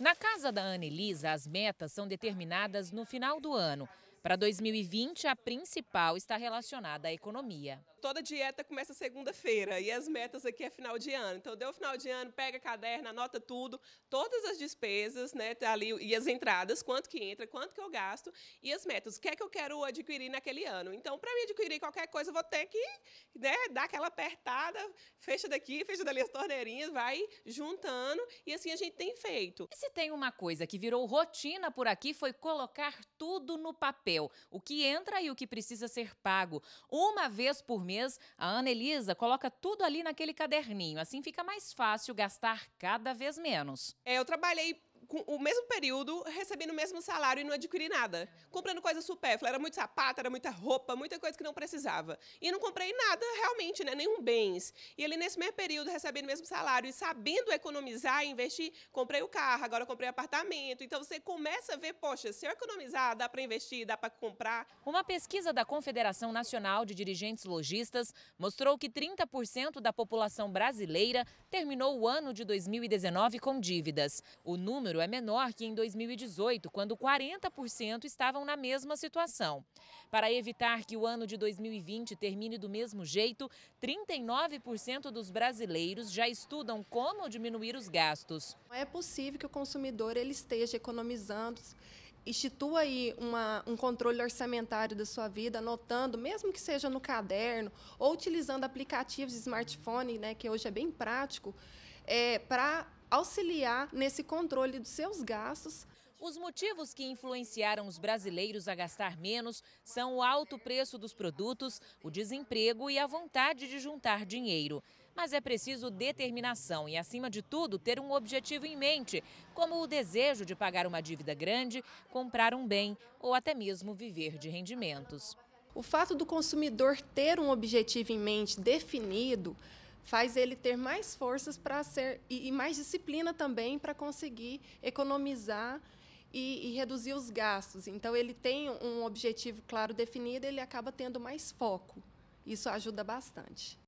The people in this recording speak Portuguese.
Na casa da Ana Elisa, as metas são determinadas no final do ano. Para 2020, a principal está relacionada à economia. Toda dieta começa segunda-feira e as metas aqui é final de ano. Então, deu final de ano, pega caderno, anota tudo, todas as despesas, né, tá ali e as entradas, quanto que entra, quanto que eu gasto e as metas, o que é que eu quero adquirir naquele ano. Então, para mim adquirir qualquer coisa, eu vou ter que, né, dar aquela apertada, fecha daqui, fecha dali as torneirinhas, vai juntando e assim a gente tem feito. E se tem uma coisa que virou rotina por aqui foi colocar tudo no papel papel, o que entra e o que precisa ser pago. Uma vez por mês, a Ana Elisa coloca tudo ali naquele caderninho. Assim fica mais fácil gastar cada vez menos. É, eu trabalhei o mesmo período, recebendo o mesmo salário e não adquiri nada. Comprando coisa supérflua, era muito sapato, era muita roupa, muita coisa que não precisava. E não comprei nada realmente, né? nenhum bens. E ele, nesse mesmo período, recebendo o mesmo salário e sabendo economizar e investir, comprei o carro, agora comprei apartamento. Então você começa a ver, poxa, se eu economizar, dá para investir, dá para comprar. Uma pesquisa da Confederação Nacional de Dirigentes Logistas mostrou que 30% da população brasileira terminou o ano de 2019 com dívidas. O número é é menor que em 2018, quando 40% estavam na mesma situação. Para evitar que o ano de 2020 termine do mesmo jeito, 39% dos brasileiros já estudam como diminuir os gastos. É possível que o consumidor ele esteja economizando institua aí uma, um controle orçamentário da sua vida, anotando, mesmo que seja no caderno, ou utilizando aplicativos de smartphone, né, que hoje é bem prático, é, para auxiliar nesse controle dos seus gastos. Os motivos que influenciaram os brasileiros a gastar menos são o alto preço dos produtos, o desemprego e a vontade de juntar dinheiro. Mas é preciso determinação e, acima de tudo, ter um objetivo em mente, como o desejo de pagar uma dívida grande, comprar um bem ou até mesmo viver de rendimentos. O fato do consumidor ter um objetivo em mente definido faz ele ter mais forças para ser e, e, mais disciplina também para conseguir economizar e, e, reduzir os gastos. Então ele tem um objetivo claro definido, ele acaba tendo mais foco. Isso ajuda bastante.